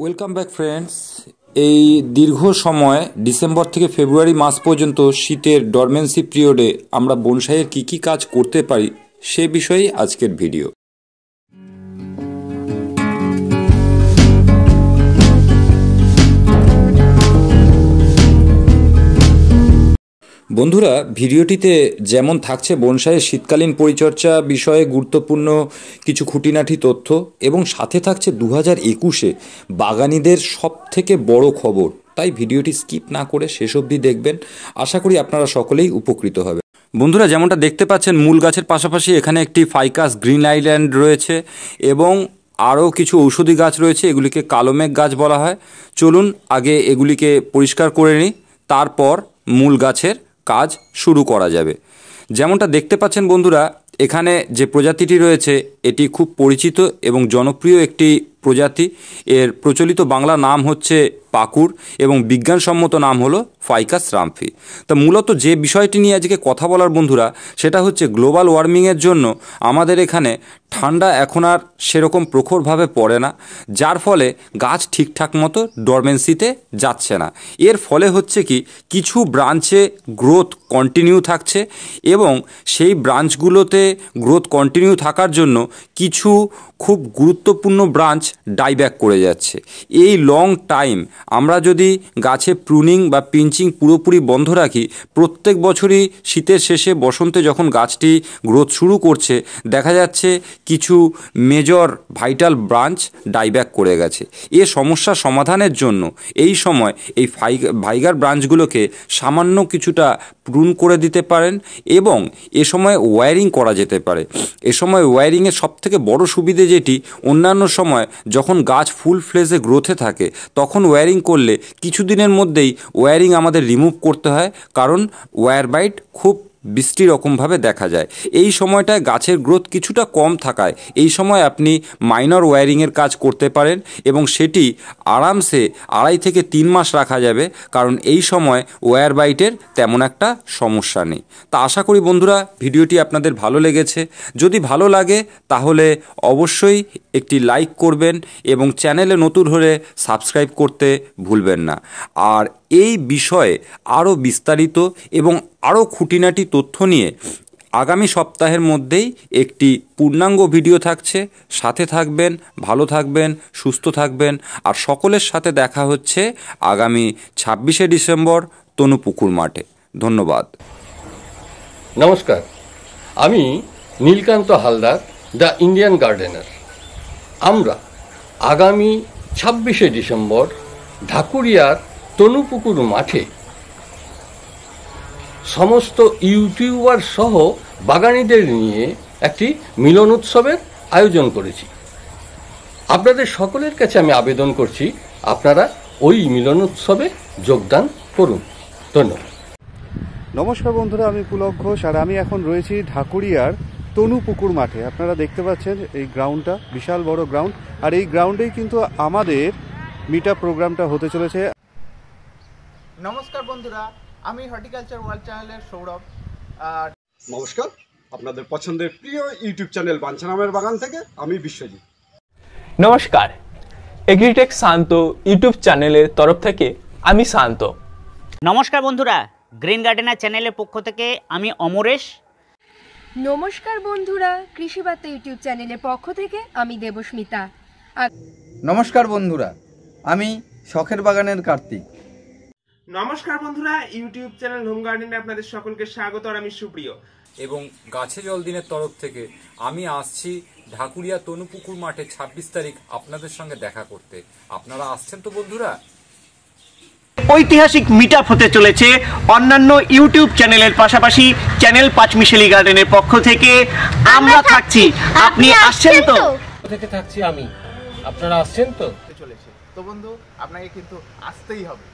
welcome back friends এই দীর্ঘ সময় ডিসেম্বর থেকে ফেব্রুয়ারি মাস পর্যন্ত শীতের ডরমেন্সি পিরিয়ডে আমরা বনসাইয়ের কী কী কাজ করতে পারি সে বিষয়েই আজকের ভিডিও বন্ধুরা ভিডিওটিতে যেমন থাকছে বনসাইয়ের শীতকালীন পরিচর্যা বিষয়ে গুরুত্বপূর্ণ কিছু খুঁটিনাটি তথ্য এবং সাথে থাকছে দু হাজার একুশে বাগানিদের সব থেকে বড় খবর তাই ভিডিওটি স্কিপ না করে শেষ অবধি দেখবেন আশা করি আপনারা সকলেই উপকৃত হবে বন্ধুরা যেমনটা দেখতে পাচ্ছেন মূল গাছের পাশাপাশি এখানে একটি ফাইকাস গ্রিন আইল্যান্ড রয়েছে এবং আরও কিছু ঔষধি গাছ রয়েছে এগুলিকে কালোমেঘ গাছ বলা হয় চলুন আগে এগুলিকে পরিষ্কার করে নিই তারপর মূল গাছের কাজ শুরু করা যাবে যেমনটা দেখতে পাচ্ছেন বন্ধুরা এখানে যে প্রজাতিটি রয়েছে এটি খুব পরিচিত এবং জনপ্রিয় একটি প্রজাতি এর প্রচলিত বাংলা নাম হচ্ছে পাকুর এবং বিজ্ঞানসম্মত নাম হলো ফাইকাস রামফি তা মূলত যে বিষয়টি নিয়ে আজকে কথা বলার বন্ধুরা সেটা হচ্ছে গ্লোবাল ওয়ার্মিংয়ের জন্য আমাদের এখানে ঠান্ডা এখন আর সেরকম প্রখরভাবে পড়ে না যার ফলে গাছ ঠিকঠাক মতো ডরমেন্সিতে যাচ্ছে না এর ফলে হচ্ছে কি কিছু ব্রাঞ্চে গ্রোথ কন্টিনিউ থাকছে এবং সেই ব্রাঞ্চগুলোতে গ্রোথ কন্টিনিউ থাকার জন্য কিছু খুব গুরুত্বপূর্ণ ব্রাঞ্চ ডাইব্যাক করে যাচ্ছে এই লং টাইম আমরা যদি গাছে প্রুনিং বা পিঞ্চিং পুরোপুরি বন্ধ রাখি প্রত্যেক বছরই শীতের শেষে বসন্তে যখন গাছটি গ্রোথ শুরু করছে দেখা যাচ্ছে কিছু মেজর ভাইটাল ব্রাঞ্চ ডাইব্যাক করে গেছে এ সমস্যা সমাধানের জন্য এই সময় এই ফাই ভাইগার ব্রাঞ্চগুলোকে সামান্য কিছুটা প্রুন করে দিতে পারেন এবং এ সময় ওয়্যারিং করা যেতে পারে এ সময় ওয়্যারিংয়ের সবথেকে বড় সুবিধে যেটি অন্যান্য সময় যখন গাছ ফুল ফ্লেজে গ্রোথে থাকে তখন ওয়্যারিং করলে কিছুদিনের মধ্যেই ওয়্যারিং আমাদের রিমুভ করতে হয় কারণ ওয়্যার বাইট খুব বৃষ্টি রকমভাবে দেখা যায় এই সময়টায় গাছের গ্রোথ কিছুটা কম থাকায় এই সময় আপনি মাইনর ওয়্যারিংয়ের কাজ করতে পারেন এবং সেটি আরামসে আড়াই থেকে তিন মাস রাখা যাবে কারণ এই সময় ওয়্যার বাইটের তেমন একটা সমস্যা নেই তা আশা করি বন্ধুরা ভিডিওটি আপনাদের ভালো লেগেছে যদি ভালো লাগে তাহলে অবশ্যই একটি লাইক করবেন এবং চ্যানেলে নতুন হলে সাবস্ক্রাইব করতে ভুলবেন না আর এই বিষয়ে আরও বিস্তারিত এবং আরও খুঁটিনাটি তথ্য নিয়ে আগামী সপ্তাহের মধ্যেই একটি পূর্ণাঙ্গ ভিডিও থাকছে সাথে থাকবেন ভালো থাকবেন সুস্থ থাকবেন আর সকলের সাথে দেখা হচ্ছে আগামী ছাব্বিশে ডিসেম্বর তনুপুকুর মাঠে ধন্যবাদ নমস্কার আমি Nilkanta Haldar the Indian gardener আমরা আগামী ছাব্বিশে ডিসেম্বর ঢাকুরিয়ার তনুপুকুর মাঠে সমস্ত ইউটিউবার সহ বাগানিদের নিয়ে একটি মিলন উৎসবের আয়োজন করেছি আপনাদের সকলের কাছে আমি আবেদন করছি আপনারা ওই মিলন উৎসবে যোগদান করুন ধন্যবাদ নমস্কার বন্ধুরা আমি পুলক ঘোষ আর আমি এখন রয়েছি ঢাকুরিয়ার তনু পুকুর মাঠে আপনারা দেখতে পাচ্ছেন এই গ্রাউন্ডটা বিশাল বড় গ্রাউন্ড আর এই গ্রাউন্ডেই কিন্তু আমাদের মিটা প্রোগ্রামটা হতে চলেছে নমস্কার বন্ধুরা আমি হর্টিকালচার ওয়ার্ল্ড চ্যানেলের সৌরভ আর নমস্কার আপনাদের পছন্দের প্রিয় ইউটিউব চ্যানেল বাঞ্ছানামের বাগান থেকে আমি বিশ্বজিৎ নমস্কার এগ্রিটেক শান্ত ইউটিউব চ্যানেলের তরফ থেকে আমি শান্ত নমস্কার বন্ধুরা গ্রিন গার্ডেনার চ্যানেলের পক্ষ থেকে আমি অমরেশ নমস্কার বন্ধুরা কৃষিবার্তা ইউটিউব চ্যানেলের পক্ষ থেকে আমি দেবস্মিতা নমস্কার বন্ধুরা আমি শখের বাগানের কার্তিক নমস্কার বন্ধুরা ইউটিউব চ্যানেল হোম গার্ডেনে আপনাদের সকলকে স্বাগত আর আমি সুপ্রিয় এবং গাছে জল দিনের তরফ থেকে আমি আসছি ঢাকুরিয়া তনুপুকুর মাঠে ২৬ তারিখ আপনাদের সঙ্গে দেখা করতে আপনারা আসছেন তো বন্ধুরা ঐতিহাসিক মিটআপ হতে চলেছে অন্যান্য ইউটিউব চ্যানেলের পাশাপাশি চ্যানেল পাঁচ মিশেলি গার্ডেনের পক্ষ থেকে আমরা থাকছি আপনি আসছেন তো থেকে থাকছি আমি আপনারা আসছেন তো চলেছে তো বন্ধু আপনাকে কিন্তু আসতেই হবে